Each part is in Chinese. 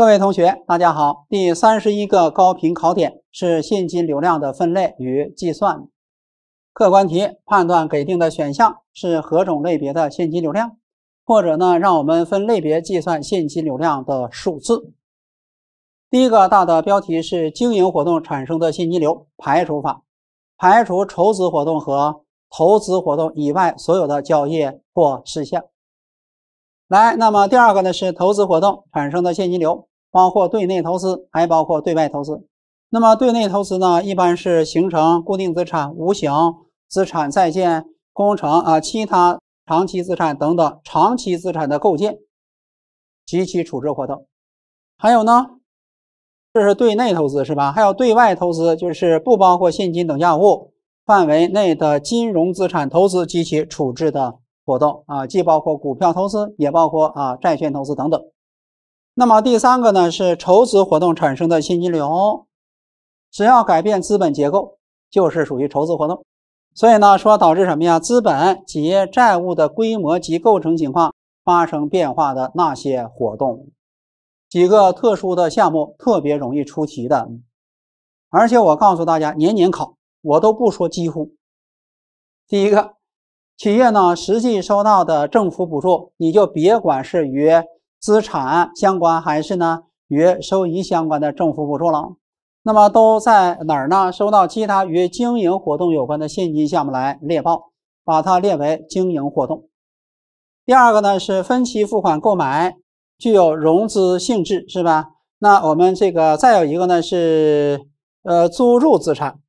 各位同学，大家好。第三十一个高频考点是现金流量的分类与计算。客观题判断给定的选项是何种类别的现金流量，或者呢，让我们分类别计算现金流量的数字。第一个大的标题是经营活动产生的现金流，排除法，排除筹资活动和投资活动以外所有的交易或事项。来，那么第二个呢是投资活动产生的现金流。包括对内投资，还包括对外投资。那么对内投资呢，一般是形成固定资产、无形资产、在建工程啊、其他长期资产等等，长期资产的构建及其处置活动。还有呢，这是对内投资是吧？还有对外投资，就是不包括现金等价物范围内的金融资产投资及其处置的活动啊，既包括股票投资，也包括啊债券投资等等。那么第三个呢，是筹资活动产生的现金流。只要改变资本结构，就是属于筹资活动。所以呢，说导致什么呀？资本、企业债务的规模及构成情况发生变化的那些活动，几个特殊的项目特别容易出题的。而且我告诉大家，年年考，我都不说几乎。第一个，企业呢实际收到的政府补助，你就别管是与。资产相关还是呢与收益相关的政府补助了，那么都在哪儿呢？收到其他与经营活动有关的现金项目来列报，把它列为经营活动。第二个呢是分期付款购买，具有融资性质是吧？那我们这个再有一个呢是呃租入资产，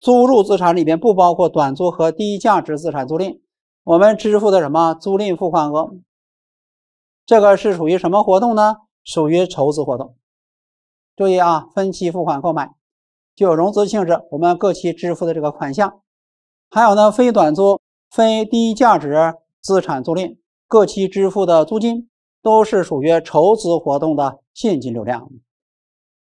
租入资产里边不包括短租和低价值资产租赁，我们支付的什么租赁付款额。这个是属于什么活动呢？属于筹资活动。注意啊，分期付款购买具有融资性质，我们各期支付的这个款项，还有呢，非短租、非低价值资产租赁各期支付的租金，都是属于筹资活动的现金流量。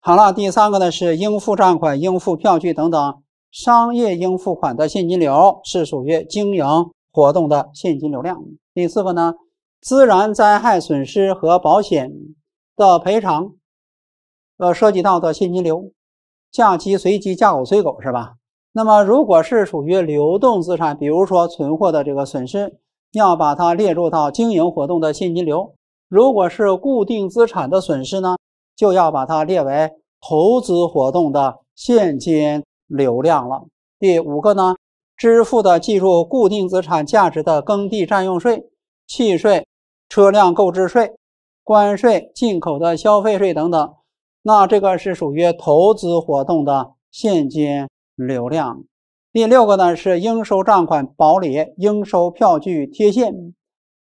好了，第三个呢是应付账款、应付票据等等商业应付款的现金流是属于经营活动的现金流量。第四个呢？自然灾害损失和保险的赔偿，呃，涉及到的现金流，嫁鸡随鸡，嫁狗随狗，是吧？那么，如果是属于流动资产，比如说存货的这个损失，要把它列入到经营活动的现金流；如果是固定资产的损失呢，就要把它列为投资活动的现金流量了。第五个呢，支付的计入固定资产价值的耕地占用税、契税。车辆购置税、关税、进口的消费税等等，那这个是属于投资活动的现金流量。第六个呢是应收账款保理、应收票据贴现，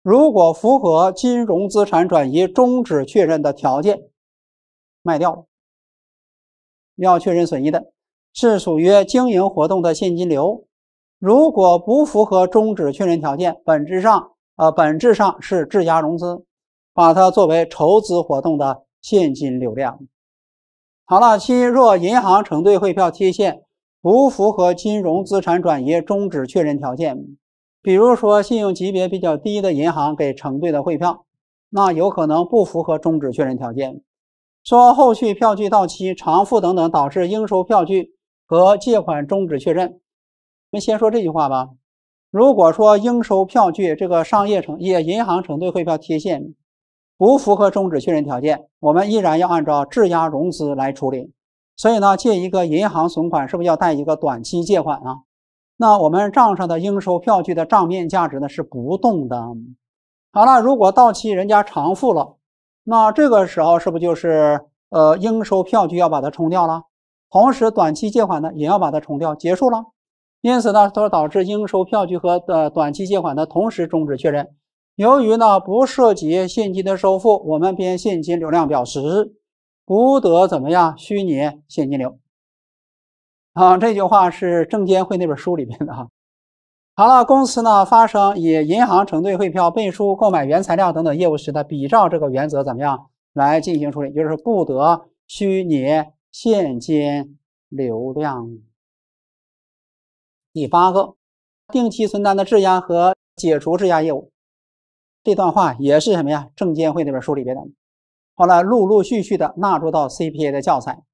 如果符合金融资产转移终止确认的条件，卖掉，要确认损益的，是属于经营活动的现金流。如果不符合终止确认条件，本质上。呃，本质上是质押融资，把它作为筹资活动的现金流量。好了，七，若银行承兑汇票贴现不符合金融资产转移终止确认条件，比如说信用级别比较低的银行给承兑的汇票，那有可能不符合终止确认条件。说后续票据到期偿付等等导致应收票据和借款终止确认，我们先说这句话吧。如果说应收票据这个商业承也银行承兑汇票贴现不符合终止确认条件，我们依然要按照质押融资来处理。所以呢，借一个银行存款，是不是要贷一个短期借款啊？那我们账上的应收票据的账面价值呢是不动的。好了，如果到期人家偿付了，那这个时候是不是就是呃应收票据要把它冲掉了，同时短期借款呢也要把它冲掉，结束了。因此呢，都是导致应收票据和的短期借款的同时终止确认。由于呢不涉及现金的收付，我们编现金流量表时不得怎么样虚拟现金流。啊，这句话是证监会那本书里面的。哈。好了，公司呢发生以银行承兑汇票背书购买原材料等等业务时的，比照这个原则怎么样来进行处理？就是不得虚拟现金流量。第八个定期存单的质押和解除质押业务，这段话也是什么呀？证监会那本书里边的，后来陆陆续续的纳入到 CPA 的教材。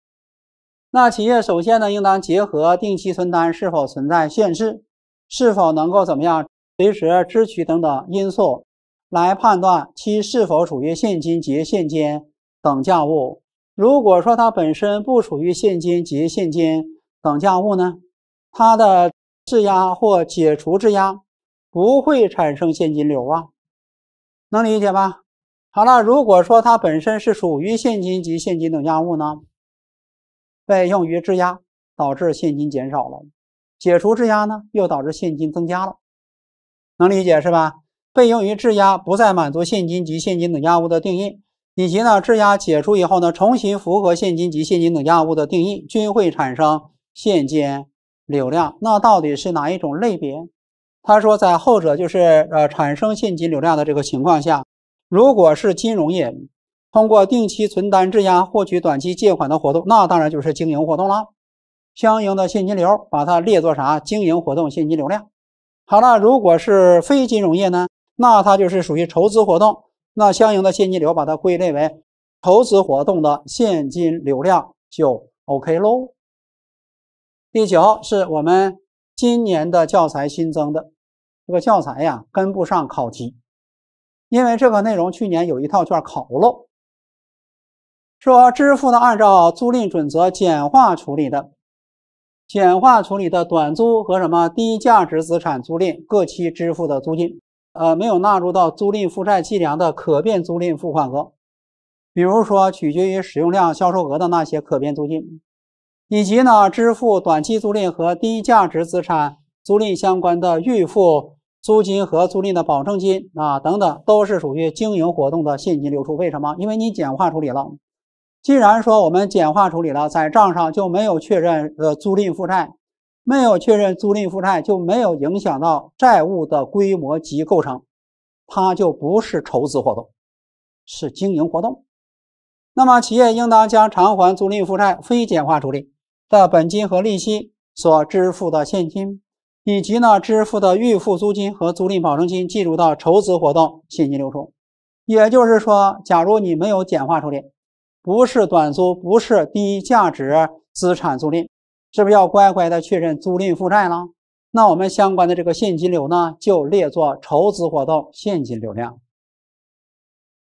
那企业首先呢，应当结合定期存单是否存在限制、是否能够怎么样随时支取等等因素，来判断其是否属于现金及现金等价物。如果说它本身不属于现金及现金等价物呢，它的质押或解除质押不会产生现金流啊，能理解吧？好了，如果说它本身是属于现金及现金等价物呢，被用于质押导致现金减少了，解除质押呢又导致现金增加了，能理解是吧？被用于质押不再满足现金及现金等价物的定义，以及呢质押解除以后呢重新符合现金及现金等价物的定义，均会产生现金。流量那到底是哪一种类别？他说，在后者就是呃产生现金流量的这个情况下，如果是金融业通过定期存单质押获取短期借款的活动，那当然就是经营活动了，相应的现金流把它列作啥经营活动现金流量。好了，如果是非金融业呢，那它就是属于筹资活动，那相应的现金流把它归类为筹资活动的现金流量就 OK 喽。第九是我们今年的教材新增的，这个教材呀跟不上考题，因为这个内容去年有一套卷考漏。说支付呢按照租赁准则简化处理的，简化处理的短租和什么低价值资产租赁各期支付的租金，呃没有纳入到租赁负债计量的可变租赁付款额，比如说取决于使用量销售额的那些可变租金。以及呢，支付短期租赁和低价值资产租赁相关的预付租金和租赁的保证金啊等等，都是属于经营活动的现金流出。为什么？因为你简化处理了。既然说我们简化处理了，在账上就没有确认的租赁负债，没有确认租赁负债，就没有影响到债务的规模及构成，它就不是筹资活动，是经营活动。那么企业应当将偿还租赁负债非简化处理。的本金和利息所支付的现金，以及呢支付的预付租金和租赁保证金，计入到筹资活动现金流出。也就是说，假如你没有简化处理，不是短租，不是低价值资产租赁，是不是要乖乖的确认租赁负债了？那我们相关的这个现金流呢，就列作筹资活动现金流量。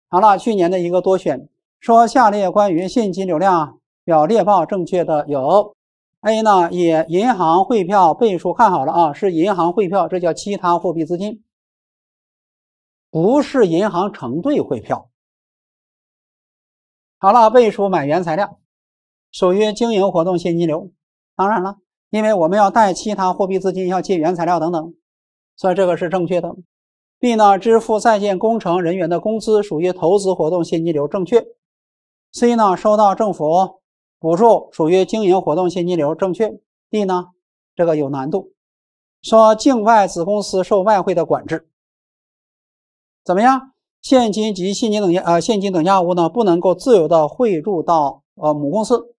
好了，去年的一个多选，说下列关于现金流量。表列报正确的有 A 呢？以银行汇票背书，看好了啊，是银行汇票，这叫其他货币资金，不是银行承兑汇票。好了，背书买原材料，属于经营活动现金流。当然了，因为我们要贷其他货币资金，要借原材料等等，所以这个是正确的。B 呢？支付在建工程人员的工资属于投资活动现金流，正确。C 呢？收到政府。补助属于经营活动现金流，正确。D 呢？这个有难度。说境外子公司受外汇的管制，怎么样？现金及现金等价呃现金等价物呢，不能够自由的汇入到呃母公司，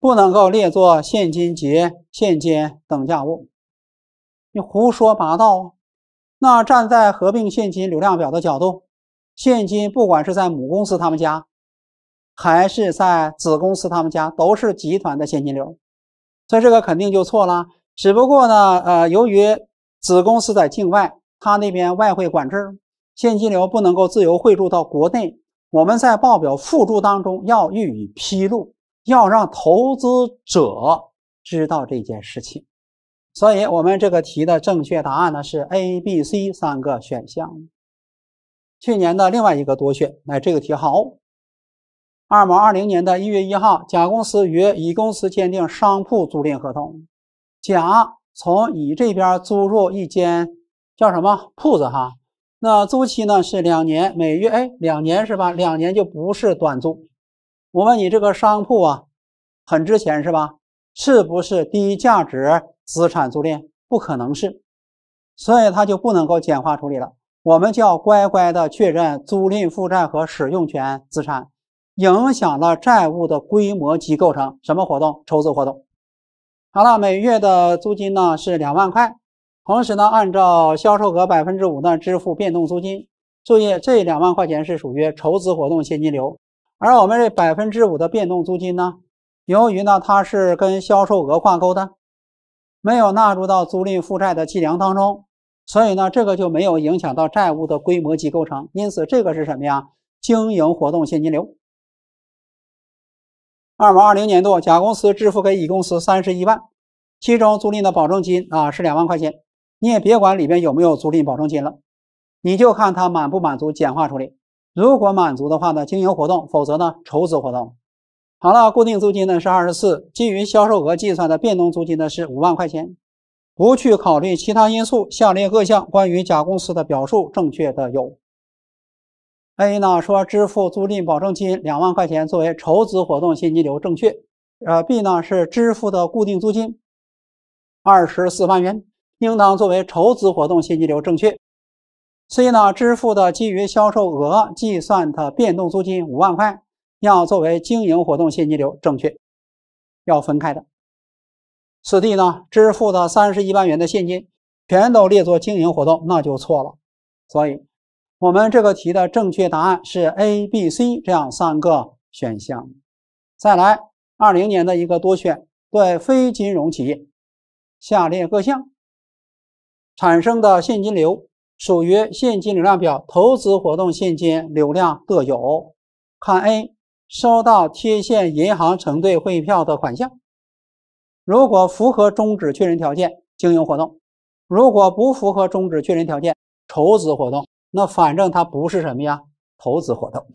不能够列作现金及现金等价物。你胡说八道。那站在合并现金流量表的角度，现金不管是在母公司他们家。还是在子公司，他们家都是集团的现金流，所以这个肯定就错了。只不过呢，呃，由于子公司在境外，他那边外汇管制，现金流不能够自由汇入到国内。我们在报表附注当中要予以披露，要让投资者知道这件事情。所以，我们这个题的正确答案呢是 A、B、C 三个选项。去年的另外一个多选，哎，这个题好。二毛二零年的一月一号，甲公司与乙公司签订商铺租赁合同，甲从乙这边租入一间叫什么铺子哈？那租期呢是两年，每月哎，两年是吧？两年就不是短租。我问你，这个商铺啊，很值钱是吧？是不是低价值资产租赁？不可能是，所以它就不能够简化处理了。我们就要乖乖的确认租赁负债和使用权资产。影响了债务的规模及构成，什么活动？筹资活动。好了，每月的租金呢是两万块，同时呢按照销售额百分之五呢支付变动租金。注意，这两万块钱是属于筹资活动现金流，而我们这百分之五的变动租金呢，由于呢它是跟销售额挂钩的，没有纳入到租赁负债的计量当中，所以呢这个就没有影响到债务的规模及构成。因此，这个是什么呀？经营活动现金流。二零二零年度，甲公司支付给乙公司三十一万，其中租赁的保证金啊是两万块钱，你也别管里边有没有租赁保证金了，你就看它满不满足简化处理。如果满足的话呢，经营活动；否则呢，筹资活动。好了，固定租金呢是二十四，基于销售额计算的变动租金呢是五万块钱，不去考虑其他因素。下列各项关于甲公司的表述正确的有。A 呢说支付租赁保证金两万块钱作为筹资活动现金流正确，呃，B 呢是支付的固定租金二十四万元，应当作为筹资活动现金流正确。C 呢支付的基于销售额计算的变动租金五万块要作为经营活动现金流正确，要分开的。此地呢支付的三十一万元的现金全都列作经营活动那就错了，所以。我们这个题的正确答案是 A、B、C 这样三个选项。再来，二零年的一个多选，对非金融企业，下列各项产生的现金流属于现金流量表投资活动现金流量各有，看 A，收到贴现银行承兑汇票的款项，如果符合终止确认条件，经营活动；如果不符合终止确认条件，筹资活动。那反正它不是什么呀，投资活动。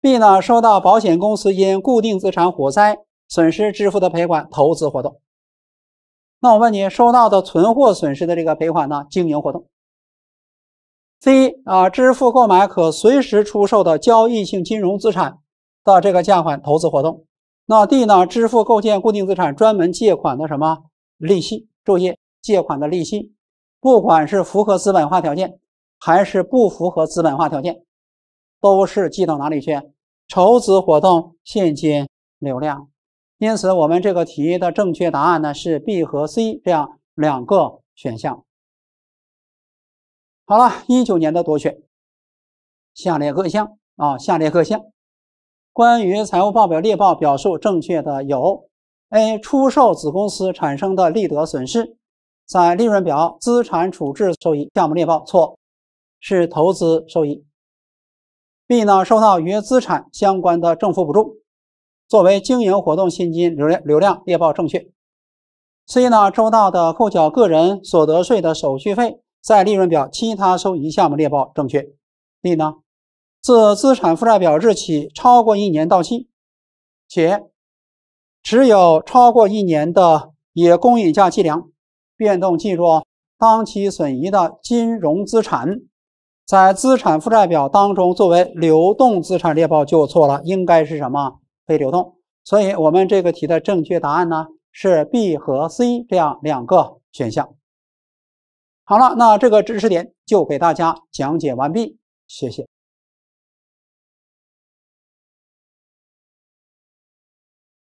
B 呢，收到保险公司因固定资产火灾损失支付的赔款，投资活动。那我问你，收到的存货损失的这个赔款呢，经营活动。C 啊，支付购买可随时出售的交易性金融资产的这个价款，投资活动。那 D 呢，支付构建固定资产专门借款的什么利息？注意借款的利息，不管是符合资本化条件。还是不符合资本化条件，都是记到哪里去？筹资活动现金流量。因此，我们这个题的正确答案呢是 B 和 C 这样两个选项。好了，一九年的多选，下列各项啊，下列各项关于财务报表列报表述正确的有：A 出售子公司产生的利得损失，在利润表资产处置收益项目列报错。是投资收益。B 呢，收到与资产相关的政府补助，作为经营活动现金流量流量列报正确。C 呢，收到的扣缴个人所得税的手续费，在利润表其他收益项目列报正确。D 呢，自资产负债表日起超过一年到期，且持有超过一年的，以公允价计量变动计入当期损益的金融资产。在资产负债表当中，作为流动资产列报就错了，应该是什么非流动。所以，我们这个题的正确答案呢是 B 和 C 这样两个选项。好了，那这个知识点就给大家讲解完毕，谢谢。